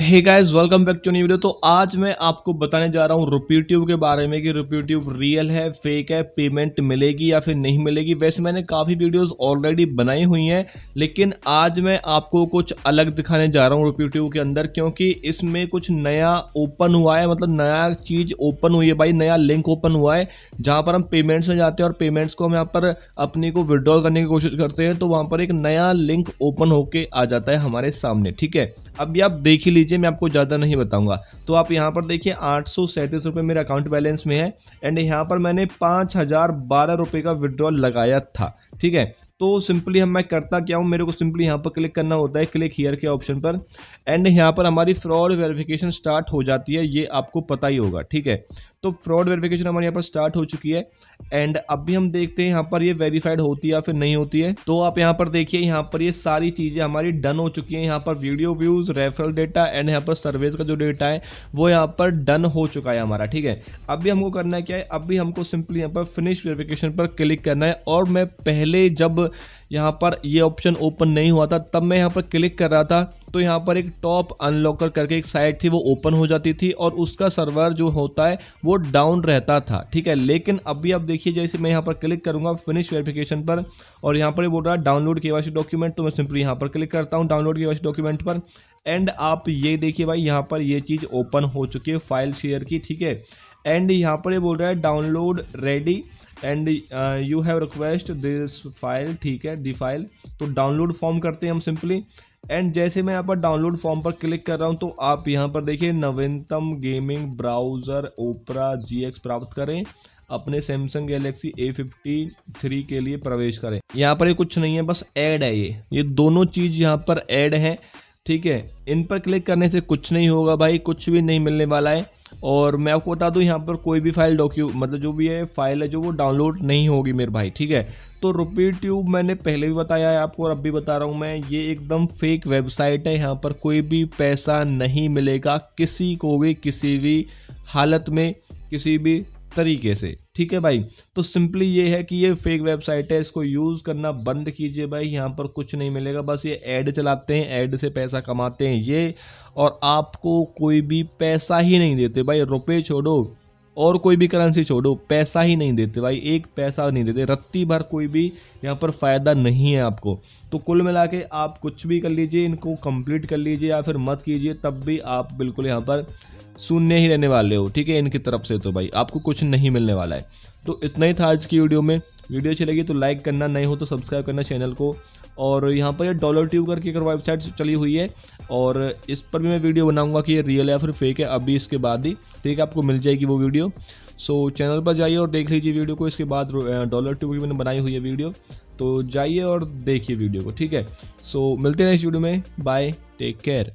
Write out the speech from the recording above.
hey guys welcome back to new video तो आज मैं आपको बताने जा रहा हूँ रिप्यूट्यूब के बारे में कि रिप्यूट्यूब रियल है फेक है पेमेंट मिलेगी या फिर नहीं मिलेगी वैसे मैंने काफ़ी वीडियोस ऑलरेडी बनाई हुई हैं लेकिन आज मैं आपको कुछ अलग दिखाने जा रहा हूँ रिप्यूट्यूब के अंदर क्योंकि इसमें कुछ नया ओपन हुआ है मतलब नया चीज़ ओपन हुई है भाई नया लिंक ओपन हुआ है जहाँ पर हम पेमेंट्स में जाते हैं और पेमेंट्स को हम यहाँ पर अपनी को विड्रॉ करने की कोशिश करते हैं तो वहाँ पर एक नया लिंक ओपन होके आ जाता है हमारे सामने ठीक है अभी आप देख ही लीजिए मैं आपको ज़्यादा नहीं बताऊंगा तो आप यहाँ पर देखिए आठ सौ सैंतीस रुपये मेरे अकाउंट बैलेंस में है एंड यहाँ पर मैंने पाँच हज़ार बारह रुपये का विड्रॉल लगाया था ठीक है तो सिंपली हम मैं करता क्या हूँ मेरे को सिंपली यहाँ पर क्लिक करना होता है क्लिक हीयर के ऑप्शन पर एंड यहाँ पर हमारी फ्रॉड वेरिफिकेशन स्टार्ट हो जाती है ये आपको पता ही होगा ठीक है तो फ्रॉड वेरिफिकेशन हमारे यहाँ पर स्टार्ट हो चुकी है एंड अब भी हम देखते हैं यहाँ पर ये वेरीफाइड होती है या फिर नहीं होती है तो आप यहाँ पर देखिए यहाँ पर ये सारी चीज़ें हमारी डन हो चुकी हैं यहाँ पर video views referral data and यहाँ पर सर्वेज का जो डेटा है वो यहाँ पर डन हो चुका है हमारा ठीक है अब हमको करना क्या है अब भी हमको सिंपली यहाँ पर फिनिश वेरिफिकेशन पर क्लिक करना है और मैं पहले पहले जब यहाँ पर ये ऑप्शन ओपन नहीं हुआ था तब मैं यहाँ पर क्लिक कर रहा था तो यहाँ पर एक टॉप अनलॉकर करके एक साइट थी वो ओपन हो जाती थी और उसका सर्वर जो होता है वो डाउन रहता था ठीक है लेकिन अभी आप देखिए जैसे मैं यहाँ पर क्लिक करूँगा फिनिश वेरिफिकेशन पर और यहाँ पर बोल रहा है डाउनलोड के डॉक्यूमेंट तो मैं सिंपली यहाँ पर क्लिक करता हूँ डाउनलोड के डॉक्यूमेंट पर एंड आप ये देखिए भाई यहाँ पर ये चीज़ ओपन हो चुकी है फाइल शेयर की ठीक है एंड यहाँ पर ये बोल रहा है download ready and you have request this file ठीक है दी फाइल तो डाउनलोड फॉर्म करते हैं हम सिंपली एंड जैसे मैं यहाँ पर डाउनलोड फॉर्म पर क्लिक कर रहा हूँ तो आप यहाँ पर देखिए नवीनतम गेमिंग ब्राउज़र ओपरा जी प्राप्त करें अपने Samsung Galaxy A fifty three के लिए प्रवेश करें यहाँ पर ये कुछ नहीं है बस ऐड है ये ये दोनों चीज़ यहाँ पर ऐड है ठीक है इन पर क्लिक करने से कुछ नहीं होगा भाई कुछ भी नहीं मिलने वाला है और मैं आपको बता दूँ यहाँ पर कोई भी फाइल डॉक्यू मतलब जो भी है फाइल है जो वो डाउनलोड नहीं होगी मेरे भाई ठीक है तो रुपी ट्यूब मैंने पहले भी बताया है आपको और अब भी बता रहा हूँ मैं ये एकदम फेक वेबसाइट है यहाँ पर कोई भी पैसा नहीं मिलेगा किसी को भी किसी भी हालत में किसी भी तरीके से ठीक है भाई तो सिंपली ये है कि ये फेक वेबसाइट है इसको यूज़ करना बंद कीजिए भाई यहाँ पर कुछ नहीं मिलेगा बस ये ऐड चलाते हैं ऐड से पैसा कमाते हैं ये और आपको कोई भी पैसा ही नहीं देते भाई रुपये छोड़ो और कोई भी करेंसी छोड़ो पैसा ही नहीं देते भाई एक पैसा नहीं देते रत्ती भर कोई भी यहाँ पर फ़ायदा नहीं है आपको तो कुल मिला के आप कुछ भी कर लीजिए इनको कंप्लीट कर लीजिए या फिर मत कीजिए तब भी आप बिल्कुल यहाँ पर सुनने ही रहने वाले हो ठीक है इनकी तरफ से तो भाई आपको कुछ नहीं मिलने वाला है तो इतना ही था आज की वीडियो में वीडियो अच्छी लगी तो लाइक करना नहीं हो तो सब्सक्राइब करना चैनल को और यहाँ पर ये डॉलर ट्यूब करके अगर वेबसाइट चली हुई है और इस पर भी मैं वीडियो बनाऊँगा कि ये रियल है या फिर फेक है अभी इसके बाद ही ठीक है आपको मिल जाएगी वो वीडियो सो चैनल पर जाइए और देख लीजिए वीडियो को इसके बाद डॉलर ट्यूब की मैंने बनाई हुई है वीडियो तो जाइए और देखिए वीडियो को ठीक है सो मिलते हैं इस वीडियो में बाय टेक केयर